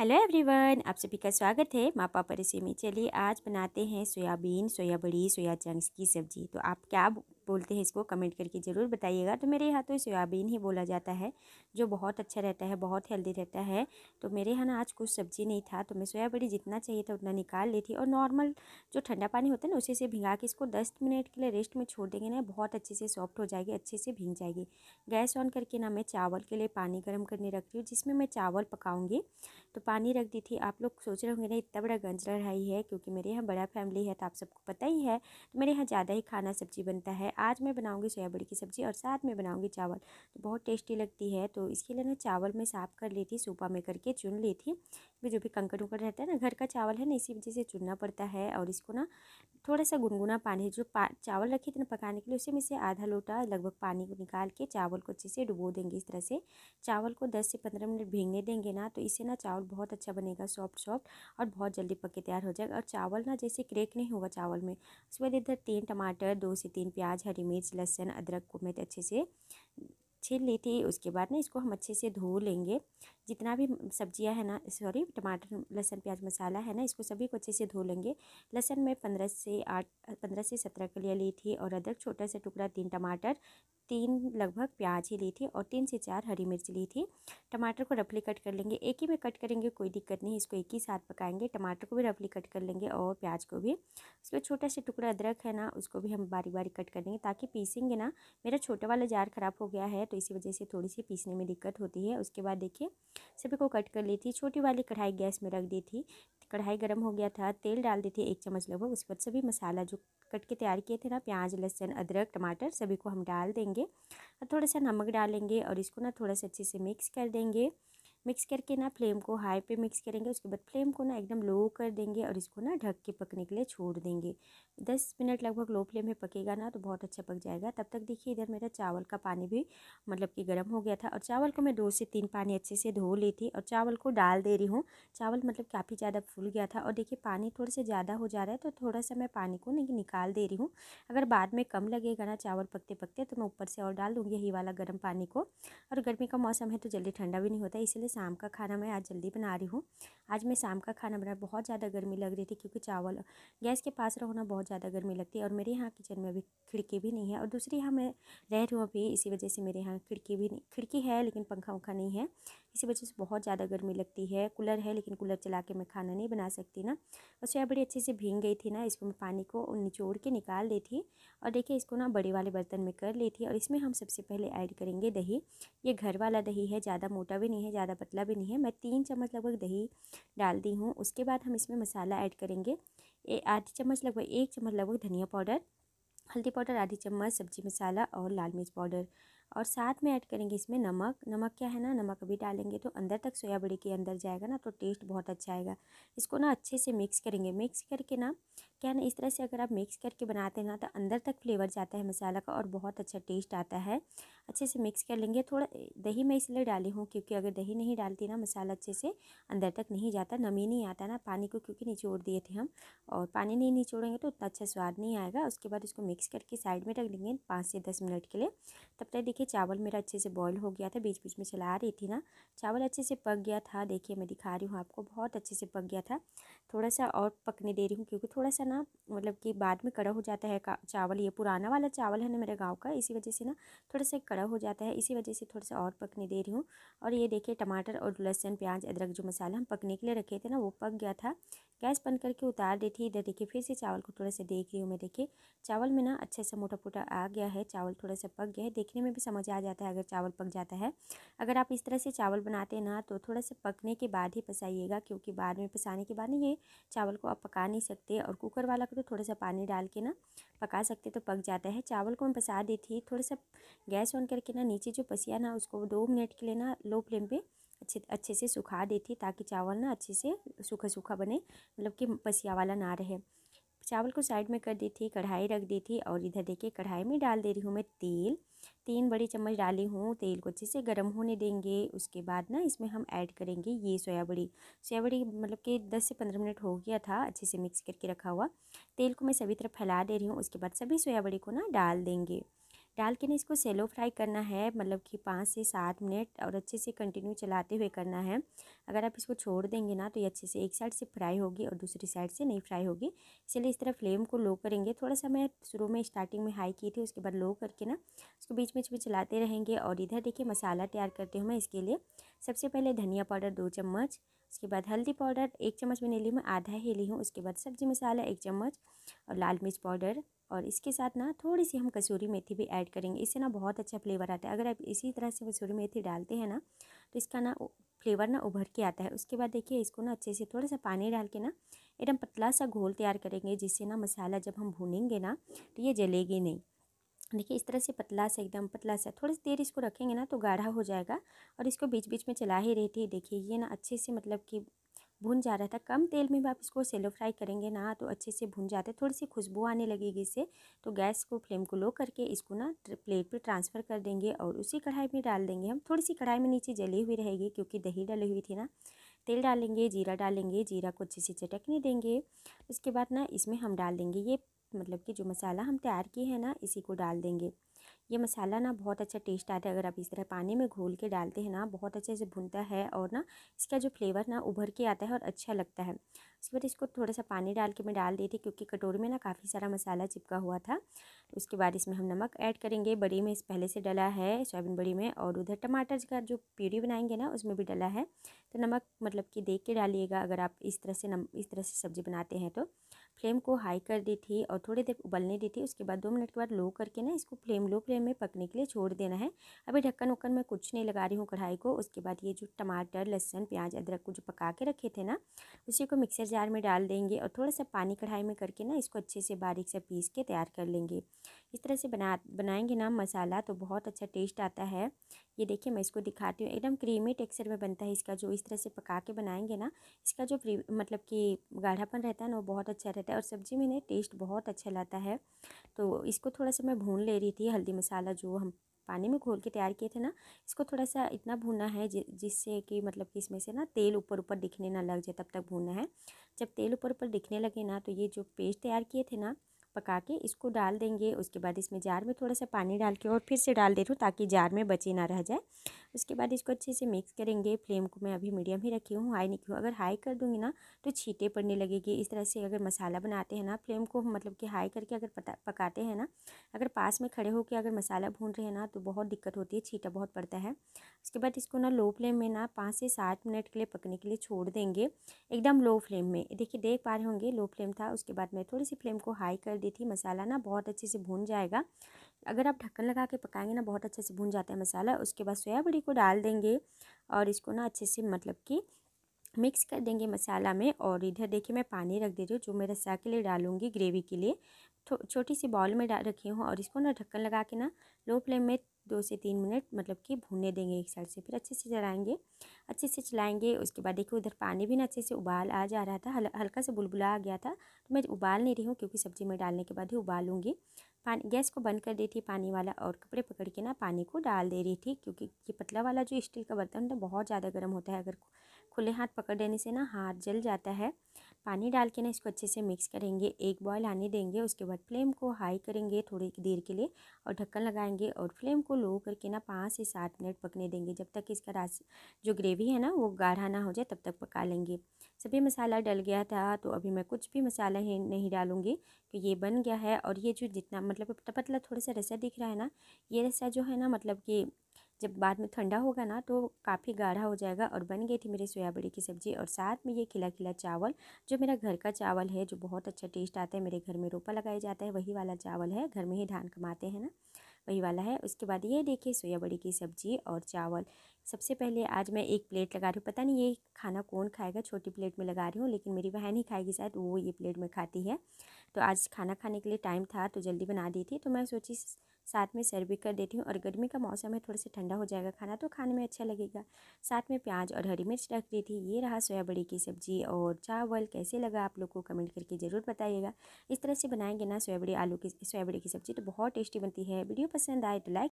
hello everyone आप सभी का स्वागत है माँ पापा रेसिपी में चलिए आज बनाते हैं सोयाबीन सोया बड़ी सोया चंक्स की सब्ज़ी तो आप क्या बोलते हैं इसको कमेंट करके ज़रूर बताइएगा तो मेरे यहाँ तो सोयाबीन ही बोला जाता है जो बहुत अच्छा रहता है बहुत हेल्दी रहता है तो मेरे यहाँ ना आज कुछ सब्जी नहीं था तो मैं सोयाबीन जितना चाहिए था उतना निकाल ली थी और नॉर्मल जो ठंडा पानी होता है ना उसी से भिंगा के इसको दस मिनट के लिए रेस्ट में छोड़ देंगे ना बहुत अच्छे से सॉफ्ट हो जाएगी अच्छे से भींग जाएगी गैस ऑन करके ना मैं चावल के लिए पानी गर्म करने रख रही हूँ जिसमें मैं चावल पकाऊँगी तो पानी रख दी थी आप लोग सोच रहे होंगे ना इतना बड़ा गंज रहा है क्योंकि मेरे यहाँ बड़ा फैमिली है तो आप सबको पता ही है तो मेरे यहाँ ज़्यादा ही खाना सब्जी बनता है आज मैं बनाऊंगी सोयाबड़ी की सब्ज़ी और साथ में बनाऊँगी चावल तो बहुत टेस्टी लगती है तो इसके लिए मैं चावल में साफ़ कर ली थी सूपा में करके चुन ली थी में जो भी कंकड़ उंकड़ रहता है ना घर का चावल है ना इसी वजह से चुनना पड़ता है और इसको ना थोड़ा सा गुनगुना पानी जो पा चावल रखे थे ना पकाने के लिए उसी में से आधा लोटा लगभग पानी को निकाल के चावल को अच्छे से डुबो देंगे इस तरह से चावल को दस से पंद्रह मिनट भींगने देंगे ना तो इससे ना चावल बहुत अच्छा बनेगा सॉफ्ट सॉफ्ट और बहुत जल्दी पक के तैयार हो जाएगा और चावल ना जैसे क्रेक नहीं होगा चावल में उसके बाद इधर तीन टमाटर दो से तीन प्याज हरी मिर्च लहसुन अदरक को मैं तो अच्छे से छील ली थी उसके बाद ना इसको हम अच्छे से धो लेंगे जितना भी सब्जियां है ना सॉरी टमाटर लहसन प्याज मसाला है ना इसको सभी को अच्छे से धो लेंगे लहसन में पंद्रह से आठ पंद्रह से सत्रह कलियाँ ली थी और अदरक छोटा सा टुकड़ा तीन टमाटर तीन लगभग प्याज ही ली थी और तीन से चार हरी मिर्च ली थी टमाटर को रफली कट कर लेंगे एक ही में कट करेंगे कोई दिक्कत नहीं इसको एक ही साथ पकाएंगे टमाटर को भी रफली कट कर लेंगे और प्याज को भी उसके छोटा सा टुकड़ा अदरक है ना उसको भी हम बारी बारी कट कर लेंगे ताकि पीसेंगे ना मेरा छोटा वाला जार ख़राब हो गया है तो इसी वजह से थोड़ी सी पीसने में दिक्कत होती है उसके बाद देखिए सभी को कट कर ली थी छोटी वाली कढ़ाई गैस में रख दी थी कढ़ाई गर्म हो गया था तेल डाल दी थी एक चम्मच लगभग उसके बाद सभी मसाला जो कट के तैयार किए थे ना प्याज लहसुन अदरक टमाटर सभी को हम डाल देंगे और थोड़ा सा नमक डालेंगे और इसको ना थोड़ा सा अच्छे से मिक्स कर देंगे मिक्स करके ना फ्लेम को हाई पे मिक्स करेंगे उसके बाद फ्लेम को ना एकदम लो कर देंगे और इसको ना ढक के पकने के लिए छोड़ देंगे दस मिनट लगभग लो फ्लेम में पकेगा ना तो बहुत अच्छा पक जाएगा तब तक देखिए इधर मेरा चावल का पानी भी मतलब कि गर्म हो गया था और चावल को मैं दो से तीन पानी अच्छे से धो ली थी और चावल को डाल दे रही हूँ चावल मतलब काफ़ी ज़्यादा फूल गया था और देखिए पानी थोड़े से ज़्यादा हो जा रहा है तो थोड़ा सा मैं पानी को नहीं निकाल दे रही हूँ अगर बाद में कम लगेगा ना चावल पकते पकते तो मैं ऊपर से और डाल दूँगी यही वाला गर्म पानी को और गर्मी का मौसम है तो जल्दी ठंडा भी नहीं होता इसलिए शाम का खाना मैं आज जल्दी बना रही हूँ आज मैं शाम का खाना बना बहुत ज़्यादा गर्मी लग रही थी क्योंकि चावल गैस के पास रहना बहुत ज़्यादा गर्मी लगती है और मेरे यहाँ किचन में अभी खिड़की भी नहीं है और दूसरी यहाँ मैं रह रही हूँ अभी इसी वजह से मेरे यहाँ खिड़की भी नहीं खिड़की है लेकिन पंखा वंखा नहीं है इसी वजह से बहुत ज़्यादा गर्मी लगती है कूलर है लेकिन कूलर चला के मैं खाना नहीं बना सकती ना और सोया बड़ी अच्छे से भींग गई थी ना इसको मैं पानी को निचोड़ के निकाल दी थी और देखिए इसको ना बड़े वाले बर्तन में कर ली थी और इसमें हम सबसे पहले ऐड करेंगे दही ये घर वाला दही है ज़्यादा मोटा भी नहीं है ज़्यादा पतला भी नहीं है मैं तीन चम्मच लगभग दही डाल दी हूँ उसके बाद हम इसमें मसाला ऐड करेंगे आधी चम्मच लगभग एक चम्मच लगभग धनिया पाउडर हल्दी पाउडर आधी चम्मच सब्जी मसाला और लाल मिर्च पाउडर और साथ में ऐड करेंगे इसमें नमक नमक क्या है ना नमक अभी डालेंगे तो अंदर तक सोया बड़ी के अंदर जाएगा ना तो टेस्ट बहुत अच्छा आएगा इसको ना अच्छे से मिक्स करेंगे मिक्स करके ना क्या ना इस तरह से अगर आप मिक्स करके बनाते हैं ना तो अंदर तक फ्लेवर जाता है मसाला का और बहुत अच्छा टेस्ट आता है अच्छे से मिक्स कर लेंगे थोड़ा दही मैं इसलिए डाली हूँ क्योंकि अगर दही नहीं डालती ना मसाला अच्छे से अंदर तक नहीं जाता नमी नहीं आता ना पानी को क्योंकि निचोड़ दिए थे हम और पानी नहीं निचोड़ेंगे तो उतना अच्छा स्वाद नहीं आएगा उसके बाद उसको मिक्स करके साइड में रख देंगे पाँच से दस मिनट के लिए तब तक देखिए चावल मेरा अच्छे से बॉयल हो गया था बीच बीच में चला रही थी ना चावल अच्छे से पक गया था देखिए मैं दिखा रही हूँ आपको बहुत अच्छे से पक गया था थोड़ा सा और पकने दे रही हूँ क्योंकि थोड़ा सा ना मतलब कि बाद में कड़ा हो जाता है चावल ये पुराना वाला चावल है ना मेरे गांव का इसी वजह से ना थोड़ा सा कड़ा हो जाता है इसी वजह से थोड़ा सा और पकने दे रही हूँ और ये देखिए टमाटर और लहसुन प्याज अदरक जो मसाला हम पकने के लिए रखे थे ना वो पक गया था गैस बंद करके उतार दी थी इधर देखिए फिर से चावल को थोड़ा सा देख रही हूँ मैं देखिए चावल में ना अच्छे से मोटा पोटा आ गया है चावल थोड़ा सा पक गया है देखने में भी समझ आ जाता है अगर चावल पक जाता है अगर आप इस तरह से चावल बनाते हैं ना तो थोड़ा सा पकने के बाद ही पसाइएगा क्योंकि बाद में पसाने के बाद ना ये चावल को आप पका नहीं सकते और कुकर वाला को तो थोड़ा सा पानी डाल के ना पका सकते तो पक जाता है चावल को हम पसा दी थी थोड़ा सा गैस ऑन करके ना नीचे जो पसिया ना उसको दो मिनट के लिए ना लो फ्लेम पर अच्छे अच्छे से सुखा देती ताकि चावल ना अच्छे से सूखा सूखा बने मतलब कि पसिया वाला ना रहे चावल को साइड में कर दी थी कढ़ाई रख दी थी और इधर देखिए कढ़ाई में डाल दे रही हूँ मैं तेल तीन बड़ी चम्मच डाली हूँ तेल को अच्छे से गर्म होने देंगे उसके बाद ना इसमें हम ऐड करेंगे ये सोया बड़ी सोया बड़ी मतलब कि दस से पंद्रह मिनट हो गया था अच्छे से मिक्स करके रखा हुआ तेल को मैं सभी तरफ फैला दे रही हूँ उसके बाद सभी सोया बड़ी को ना डाल देंगे डाल के ना इसको सेलो फ्राई करना है मतलब कि पाँच से सात मिनट और अच्छे से कंटिन्यू चलाते हुए करना है अगर आप इसको छोड़ देंगे ना तो ये अच्छे से एक साइड से फ्राई होगी और दूसरी साइड से नहीं फ्राई होगी इसलिए इस तरह फ्लेम को लो करेंगे थोड़ा सा मैं शुरू में स्टार्टिंग में हाई की थी उसके बाद लो करके ना उसको बीच बीच में चलाते रहेंगे और इधर देखिए मसाला तैयार करते हुए इसके लिए सबसे पहले धनिया पाउडर दो चम्मच उसके बाद हल्दी पाउडर एक चम्मच मैंने ली मैं आधा ही ली हूँ उसके बाद सब्ज़ी मसाला एक चम्मच और लाल मिर्च पाउडर और इसके साथ ना थोड़ी सी हम कसूरी मेथी भी ऐड करेंगे इससे ना बहुत अच्छा फ्लेवर आता है अगर आप इसी तरह से कसूरी मेथी डालते हैं ना तो इसका ना फ्लेवर ना उभर के आता है उसके बाद देखिए इसको ना अच्छे से थोड़ा सा पानी डाल के ना एकदम पतला सा घोल तैयार करेंगे जिससे ना मसाला जब हम भूनेंगे ना तो ये जलेगी नहीं देखिए इस तरह से पतला सा एकदम पतला सा थोड़ी सी देर इसको रखेंगे ना तो गाढ़ा हो जाएगा और इसको बीच बीच में चला ही रहती है देखिए ये ना अच्छे से मतलब कि भुन जा रहा था कम तेल में भी आप इसको सेलो फ्राई करेंगे ना तो अच्छे से भुन जाते थोड़ी सी खुशबू आने लगेगी इससे तो गैस को फ्लेम को लो करके इसको ना प्लेट पे ट्रांसफ़र कर देंगे और उसी कढ़ाई में डाल देंगे हम थोड़ी सी कढ़ाई में नीचे जली हुई रहेगी क्योंकि दही डली हुई थी ना तेल डालेंगे जीरा डालेंगे जीरा को अच्छे से चटकने देंगे उसके बाद ना इसमें हम डाल देंगे ये मतलब कि जो मसाला हम तैयार किए हैं ना इसी को डाल देंगे ये मसाला ना बहुत अच्छा टेस्ट आता है अगर आप इस तरह पानी में घोल के डालते हैं ना बहुत अच्छे से भुनता है और ना इसका जो फ्लेवर ना उभर के आता है और अच्छा लगता है उसके बाद इसको थोड़ा सा पानी डाल के मैं डाल दी थी क्योंकि कटोरी में ना काफ़ी सारा मसाला चिपका हुआ था उसके बाद इसमें हम नमक ऐड करेंगे बड़ी में इस पहले से डला है सोयाबीन बड़ी में और उधर टमाटर का जो प्यूरी बनाएंगे ना उसमें भी डला है तो नमक मतलब कि देख के डालिएगा अगर आप इस तरह से नम इस तरह से सब्ज़ी बनाते हैं तो फ्लेम को हाई कर दी थी और थोड़ी देर उबलने दी थी उसके बाद दो मिनट के बाद लो करके ना इसको फ्लेम लो फ्लेम में पकने के लिए छोड़ देना है अभी ढक्कन उक्कन में कुछ नहीं लगा रही हूँ कढ़ाई को उसके बाद ये जो टमाटर लहसुन प्याज अदरक को जो पका के रखे थे ना उसी को मिक्सर जार में डाल देंगे और थोड़ा सा पानी कढ़ाई में करके ना इसको अच्छे से बारीक से पीस के तैयार कर लेंगे इस तरह से बना बनाएंगे ना मसाला तो बहुत अच्छा टेस्ट आता है ये देखिए मैं इसको दिखाती हूँ एकदम क्रीमी टेक्सचर में बनता है इसका जो इस तरह से पका के बनाएंगे ना इसका जो मतलब कि गाढ़ापन रहता है ना वो बहुत अच्छा रहता है और सब्ज़ी में ना टेस्ट बहुत अच्छा लाता है तो इसको थोड़ा सा मैं भून ले रही थी हल्दी मसाला जो हम पानी में घोल के तैयार किए थे ना इसको थोड़ा सा इतना भूनना है जिससे कि मतलब कि इसमें से ना तेल ऊपर ऊपर दिखने ना लग जाए तब तक भूनना है जब तेल ऊपर ऊपर दिखने लगे ना तो ये जो पेस्ट तैयार किए थे ना पका के इसको डाल देंगे उसके बाद इसमें जार में थोड़ा सा पानी डाल के और फिर से डाल दे रही हूँ ताकि जार में बचे ना रह जाए उसके बाद इसको अच्छे से मिक्स करेंगे फ्लेम को मैं अभी मीडियम ही रखी हूँ हाई नहीं की अगर हाई कर दूँगी ना तो छीटे पड़ने लगेगी इस तरह से अगर मसाला बनाते हैं ना फ्लेम को मतलब कि हाई करके अगर पता पकाते हैं ना अगर पास में खड़े होकर अगर मसाला भून रहे हैं ना तो बहुत दिक्कत होती है छीटा बहुत पड़ता है उसके बाद इसको ना लो फ्लेम में ना पाँच से सात मिनट के लिए पकने के लिए छोड़ देंगे एकदम लो फ्लेम में देखिए देख पा रहे होंगे लो फ्लेम था उसके बाद मैं थोड़ी सी फ्लेम को हाई कर दी दी थी मसाला ना बहुत अच्छे से भून जाएगा अगर आप ढक्कन लगा के पकाएंगे ना बहुत अच्छे से भून जाता है मसाला उसके बाद सोयाबड़ी को डाल देंगे और इसको ना अच्छे से मतलब कि मिक्स कर देंगे मसाला में और इधर देखिए मैं पानी रख दे रही हूँ जो मैं रस्सा के लिए डालूंगी ग्रेवी के लिए छोटी सी बॉल में डाल रखी हूँ और इसको ना ढक्कन लगा के ना लो फ्लेम में दो से तीन मिनट मतलब कि भूनने देंगे एक साइड से फिर अच्छे से चलाएंगे अच्छे से चलाएंगे उसके बाद देखिए उधर पानी भी ना अच्छे से उबाल आ जा रहा था हल, हल्का से बुलबुला आ गया था तो मैं उबाल नहीं रही हूँ क्योंकि सब्ज़ी में डालने के बाद ही उबालूंगी पानी गैस को बंद कर दी थी पानी वाला और कपड़े पकड़ के ना पानी को डाल दे रही थी क्योंकि ये पतला वाला जो स्टील का बर्तन है बहुत ज़्यादा गर्म होता है अगर खुले हाथ पकड़ देने से ना हाथ जल जाता है पानी डाल के ना इसको अच्छे से मिक्स करेंगे एक बॉयल आने देंगे उसके बाद फ्लेम को हाई करेंगे थोड़ी देर के लिए और ढक्कन लगाएंगे और फ्लेम को लो करके ना पाँच से सात मिनट पकने देंगे जब तक इसका रास जो ग्रेवी है ना वो गाढ़ा ना हो जाए तब तक पका लेंगे सभी मसाला डल गया था तो अभी मैं कुछ भी मसाला ही नहीं डालूँगी तो ये बन गया है और ये जो जितना मतलब पतला पतला थोड़ा सा रसा दिख रहा है ना ये रसा जो है ना मतलब कि जब बाद में ठंडा होगा ना तो काफ़ी गाढ़ा हो जाएगा और बन गई थी मेरी सोयाबड़ी की सब्ज़ी और साथ में ये खिला खिला चावल जो मेरा घर का चावल है जो बहुत अच्छा टेस्ट आता है मेरे घर में रोपा लगाया जाता है वही वाला चावल है घर में ही धान कमाते हैं ना वही वाला है उसके बाद ये देखिए सोया बड़ी की सब्ज़ी और चावल सबसे पहले आज मैं एक प्लेट लगा रही हूँ पता नहीं ये खाना कौन खाएगा छोटी प्लेट में लगा रही हूँ लेकिन मेरी बहन ही खाएगी शायद वो ये प्लेट में खाती है तो आज खाना खाने के लिए टाइम था तो जल्दी बना दी थी तो मैं सोची साथ में सर्व भी कर देती हूँ और गर्मी का मौसम है थोड़ा सा ठंडा हो जाएगा खाना तो खाने में अच्छा लगेगा साथ में प्याज और हरी मिर्च रख दी थी ये रहा सोया बड़ी की सब्ज़ी और चावल कैसे लगा आप लोग को कमेंट करके ज़रूर बताइएगा इस तरह से बनाएंगे ना सोया बड़ी आलू की सोया बड़ी की सब्ज़ी तो बहुत टेस्टी बनती है वीडियो पसंद आए तो लाइक